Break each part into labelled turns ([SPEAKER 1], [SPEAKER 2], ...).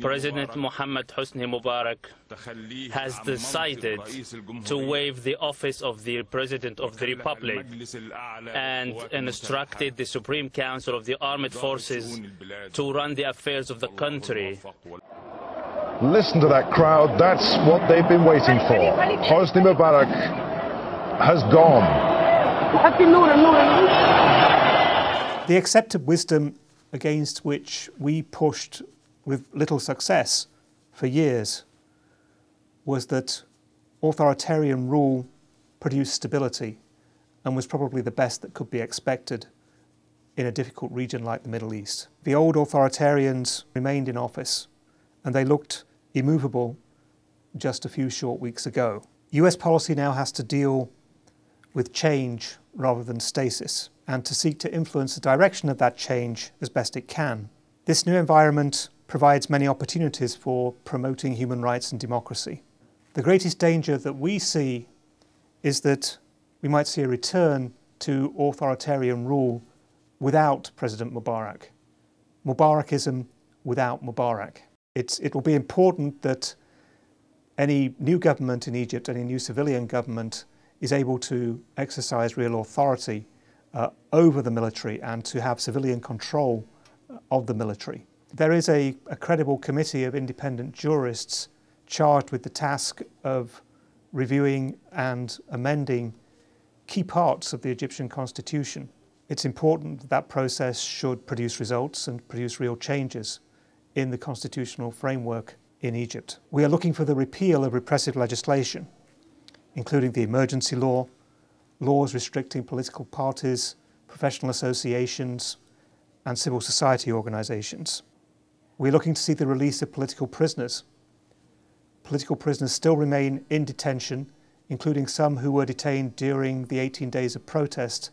[SPEAKER 1] President Mohamed Hosni Mubarak has decided to waive the office of the President of the Republic and instructed the Supreme Council of the Armed Forces to run the affairs of the country. Listen to that crowd. That's what they've been waiting for. Hosni Mubarak has gone. The accepted wisdom against which we pushed with little success for years was that authoritarian rule produced stability and was probably the best that could be expected in a difficult region like the Middle East. The old authoritarians remained in office and they looked immovable just a few short weeks ago. US policy now has to deal with change rather than stasis and to seek to influence the direction of that change as best it can. This new environment provides many opportunities for promoting human rights and democracy. The greatest danger that we see is that we might see a return to authoritarian rule without President Mubarak. Mubarakism without Mubarak. It's, it will be important that any new government in Egypt, any new civilian government, is able to exercise real authority uh, over the military and to have civilian control of the military. There is a, a credible committee of independent jurists charged with the task of reviewing and amending key parts of the Egyptian constitution. It's important that that process should produce results and produce real changes in the constitutional framework in Egypt. We are looking for the repeal of repressive legislation, including the emergency law, laws restricting political parties, professional associations, and civil society organisations. We're looking to see the release of political prisoners. Political prisoners still remain in detention, including some who were detained during the 18 days of protest.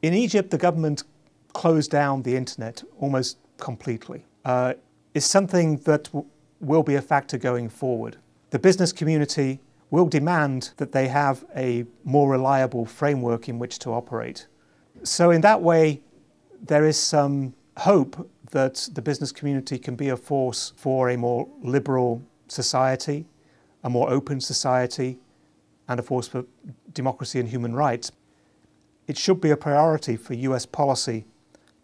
[SPEAKER 1] In Egypt, the government closed down the internet almost completely. Uh, it's something that will be a factor going forward. The business community will demand that they have a more reliable framework in which to operate. So, in that way, there is some hope that the business community can be a force for a more liberal society, a more open society, and a force for democracy and human rights. It should be a priority for US policy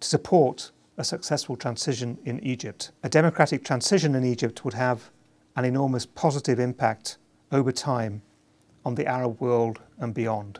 [SPEAKER 1] to support a successful transition in Egypt. A democratic transition in Egypt would have an enormous positive impact over time on the Arab world and beyond.